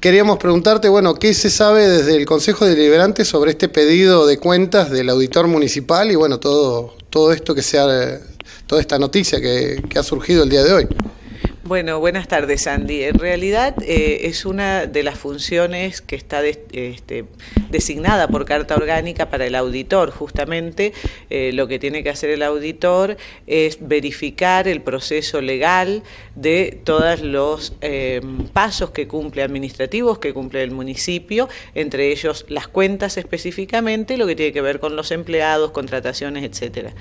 Queríamos preguntarte, bueno, ¿qué se sabe desde el Consejo Deliberante sobre este pedido de cuentas del auditor municipal y bueno, todo, todo esto que sea, toda esta noticia que, que ha surgido el día de hoy? Bueno, buenas tardes, Sandy. En realidad eh, es una de las funciones que está este, designada por Carta Orgánica para el auditor. Justamente eh, lo que tiene que hacer el auditor es verificar el proceso legal de todos los eh, pasos que cumple administrativos, que cumple el municipio, entre ellos las cuentas específicamente, lo que tiene que ver con los empleados, contrataciones, etcétera.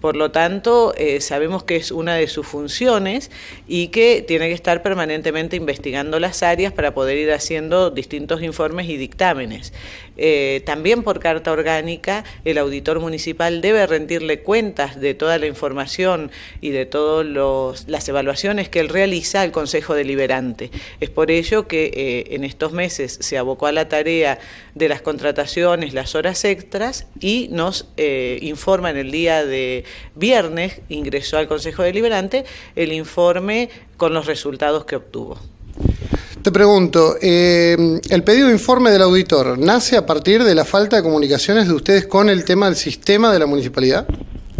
Por lo tanto, eh, sabemos que es una de sus funciones y que tiene que estar permanentemente investigando las áreas para poder ir haciendo distintos informes y dictámenes. Eh, también por carta orgánica, el auditor municipal debe rendirle cuentas de toda la información y de todas las evaluaciones que él realiza al Consejo Deliberante. Es por ello que eh, en estos meses se abocó a la tarea de las contrataciones, las horas extras y nos informa en el día de viernes ingresó al Consejo Deliberante el informe con los resultados que obtuvo. Te pregunto, eh, el pedido de informe del auditor nace a partir de la falta de comunicaciones de ustedes con el tema del sistema de la municipalidad?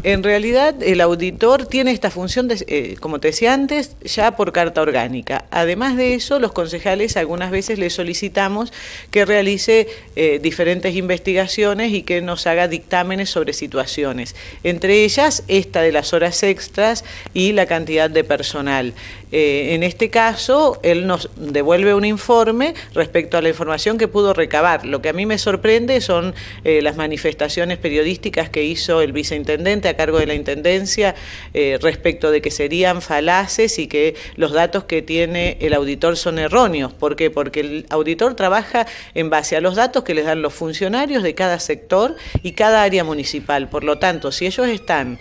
En realidad, el auditor tiene esta función, de, eh, como te decía antes, ya por carta orgánica. Además de eso, los concejales algunas veces le solicitamos que realice eh, diferentes investigaciones y que nos haga dictámenes sobre situaciones. Entre ellas, esta de las horas extras y la cantidad de personal. Eh, en este caso, él nos devuelve un informe respecto a la información que pudo recabar. Lo que a mí me sorprende son eh, las manifestaciones periodísticas que hizo el viceintendente a cargo de la Intendencia eh, respecto de que serían falaces y que los datos que tiene el auditor son erróneos. ¿Por qué? Porque el auditor trabaja en base a los datos que les dan los funcionarios de cada sector y cada área municipal. Por lo tanto, si ellos están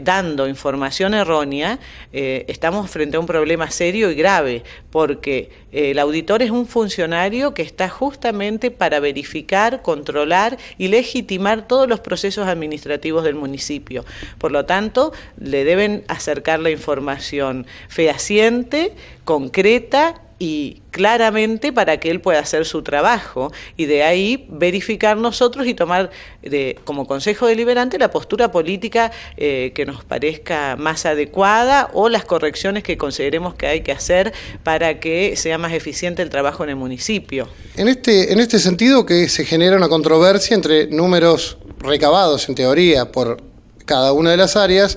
dando información errónea, estamos frente a un problema serio y grave, porque eh, el auditor es un funcionario que está justamente para verificar, controlar y legitimar todos los procesos administrativos del municipio. Por lo tanto, le deben acercar la información fehaciente, concreta y claramente para que él pueda hacer su trabajo y de ahí verificar nosotros y tomar de, como Consejo Deliberante la postura política eh, que nos parezca más adecuada o las correcciones que consideremos que hay que hacer para que sea más eficiente el trabajo en el municipio. En este, en este sentido que se genera una controversia entre números recabados en teoría por cada una de las áreas,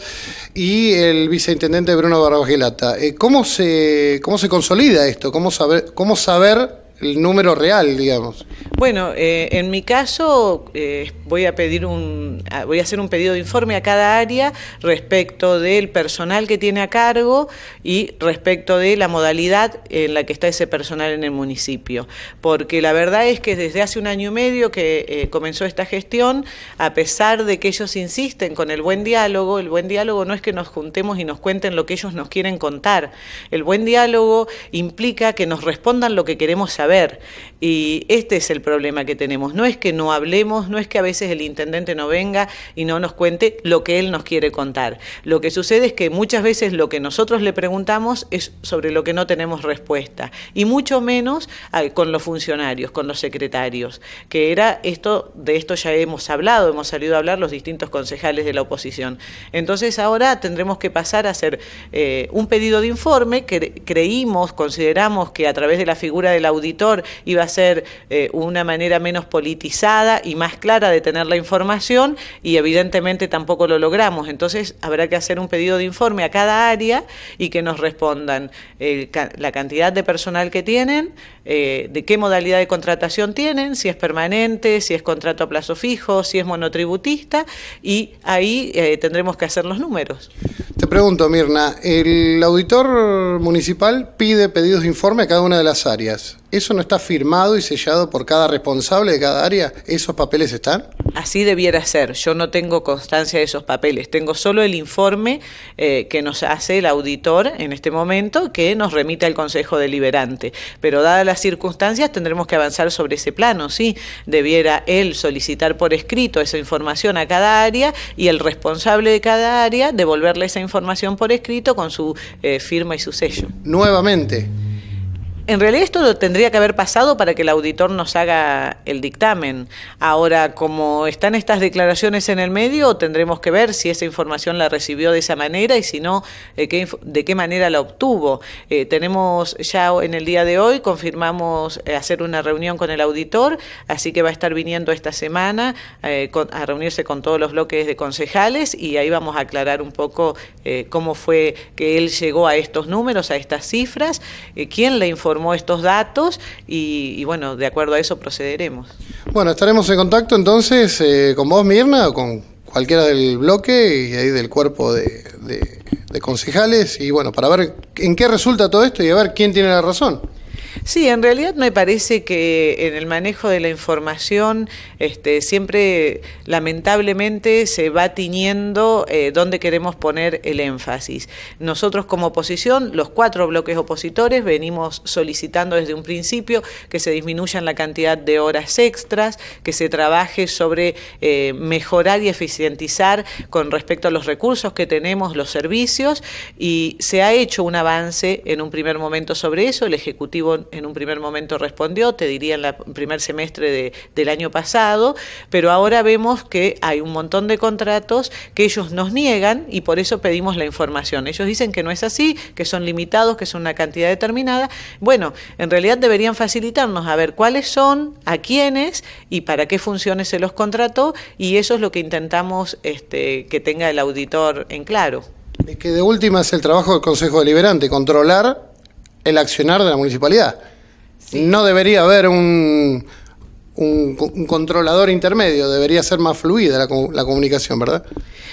y el viceintendente Bruno Barbagelata. Eh, ¿Cómo se, ¿Cómo se consolida esto? ¿Cómo saber, ¿Cómo saber el número real, digamos? Bueno, eh, en mi caso eh, voy a pedir un, voy a hacer un pedido de informe a cada área respecto del personal que tiene a cargo y respecto de la modalidad en la que está ese personal en el municipio, porque la verdad es que desde hace un año y medio que eh, comenzó esta gestión, a pesar de que ellos insisten con el buen diálogo, el buen diálogo no es que nos juntemos y nos cuenten lo que ellos nos quieren contar, el buen diálogo implica que nos respondan lo que queremos saber y este es el problema que tenemos. No es que no hablemos, no es que a veces el intendente no venga y no nos cuente lo que él nos quiere contar. Lo que sucede es que muchas veces lo que nosotros le preguntamos es sobre lo que no tenemos respuesta, y mucho menos ah, con los funcionarios, con los secretarios, que era esto, de esto ya hemos hablado, hemos salido a hablar los distintos concejales de la oposición. Entonces ahora tendremos que pasar a hacer eh, un pedido de informe que creímos, consideramos que a través de la figura del auditor iba a ser un eh, una manera menos politizada y más clara de tener la información y evidentemente tampoco lo logramos. Entonces habrá que hacer un pedido de informe a cada área y que nos respondan eh, la cantidad de personal que tienen, eh, de qué modalidad de contratación tienen, si es permanente, si es contrato a plazo fijo, si es monotributista y ahí eh, tendremos que hacer los números. Te pregunto, Mirna, el auditor municipal pide pedidos de informe a cada una de las áreas. ¿Eso no está firmado y sellado por cada responsable de cada área? ¿Esos papeles están? Así debiera ser. Yo no tengo constancia de esos papeles. Tengo solo el informe eh, que nos hace el auditor en este momento que nos remite al Consejo Deliberante. Pero dadas las circunstancias tendremos que avanzar sobre ese plano. Sí, debiera él solicitar por escrito esa información a cada área y el responsable de cada área devolverle esa información por escrito con su eh, firma y su sello. Nuevamente, en realidad esto lo tendría que haber pasado para que el auditor nos haga el dictamen. Ahora, como están estas declaraciones en el medio, tendremos que ver si esa información la recibió de esa manera y si no, eh, de qué manera la obtuvo. Eh, tenemos ya en el día de hoy, confirmamos eh, hacer una reunión con el auditor, así que va a estar viniendo esta semana a reunirse con todos los bloques de concejales y ahí vamos a aclarar un poco cómo fue que él llegó a estos números, a estas cifras, quién le informó estos datos y, bueno, de acuerdo a eso procederemos. Bueno, estaremos en contacto entonces eh, con vos, Mirna, o con cualquiera del bloque y ahí del cuerpo de, de, de concejales y bueno, para ver en qué resulta todo esto y a ver quién tiene la razón. Sí, en realidad me parece que en el manejo de la información este, siempre lamentablemente se va tiñendo donde eh, dónde queremos poner el énfasis. Nosotros como oposición, los cuatro bloques opositores, venimos solicitando desde un principio que se disminuyan la cantidad de horas extras, que se trabaje sobre eh, mejorar y eficientizar con respecto a los recursos que tenemos, los servicios, y se ha hecho un avance en un primer momento sobre eso, el Ejecutivo en un primer momento respondió, te diría en el primer semestre del año pasado, pero ahora vemos que hay un montón de contratos que ellos nos niegan y por eso pedimos la información. Ellos dicen que no es así, que son limitados, que son una cantidad determinada. Bueno, en realidad deberían facilitarnos a ver cuáles son, a quiénes y para qué funciones se los contrató y eso es lo que intentamos este, que tenga el auditor en claro. Es que de última es el trabajo del Consejo Deliberante, controlar el accionar de la municipalidad. No debería haber un, un, controlador intermedio, debería ser más fluida la, la comunicación, ¿verdad?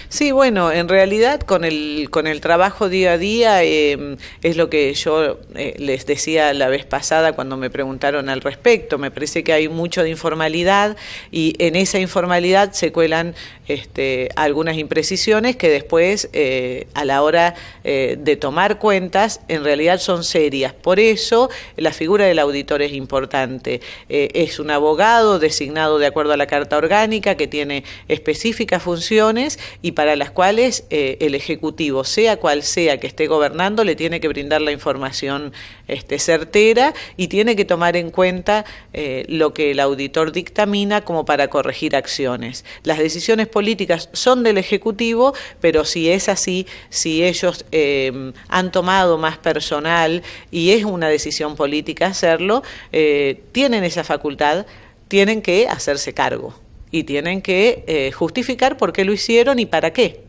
Sí, bueno, en realidad con el, con el trabajo día a día eh, es lo que yo eh, les decía la vez pasada cuando me preguntaron al respecto. Me parece que hay mucho de informalidad y en esa informalidad se cuelan este, algunas imprecisiones que después eh, a la hora de tomar cuentas en realidad son serias. Por eso la figura del auditor es importante. es un abogado designado de acuerdo a la Carta Orgánica que tiene específicas funciones y y para las cuales eh, el Ejecutivo, sea cual sea que esté gobernando, le tiene que brindar la información este, certera y tiene que tomar en cuenta eh, lo que el auditor dictamina como para corregir acciones. Las decisiones políticas son del Ejecutivo, pero si es así, si ellos eh, han tomado más personal y es una decisión política hacerlo, tienen esa facultad, tienen que hacerse cargo y tienen que eh, justificar por qué lo hicieron y para qué.